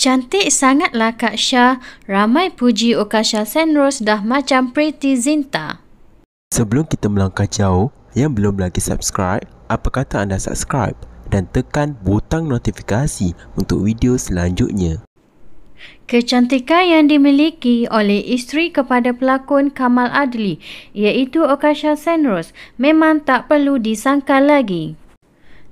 Cantik sangatlah Kak Syah. Ramai puji Okasha Senros dah macam Pretty Zinta. Sebelum kita melangkah jauh, yang belum lagi subscribe, apa kata anda subscribe dan tekan butang notifikasi untuk video selanjutnya. Kecantikan yang dimiliki oleh isteri kepada pelakon Kamal Adli iaitu Okasha Senros, memang tak perlu disangka lagi.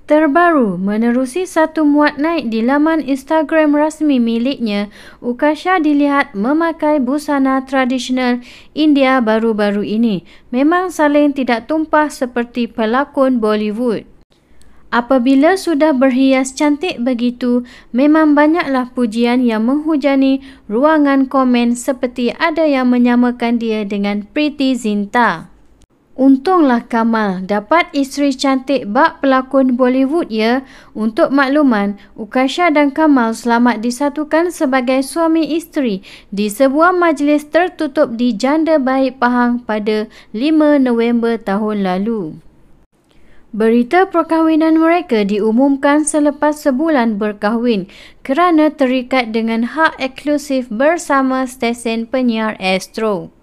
Terbaru, menerusi satu muat naik di laman Instagram rasmi miliknya, Ukasha dilihat memakai busana tradisional India baru-baru ini. Memang saling tidak tumpah seperti pelakon Bollywood. Apabila sudah berhias cantik begitu, memang banyaklah pujian yang menghujani ruangan komen seperti ada yang menyamakan dia dengan Pretty Zinta. Untunglah Kamal dapat isteri cantik bak pelakon Bollywood ya. Untuk makluman, Ukasha dan Kamal selamat disatukan sebagai suami isteri di sebuah majlis tertutup di Janda Baik Pahang pada 5 November tahun lalu. Berita perkahwinan mereka diumumkan selepas sebulan berkahwin kerana terikat dengan hak eksklusif bersama stesen penyiar Astro.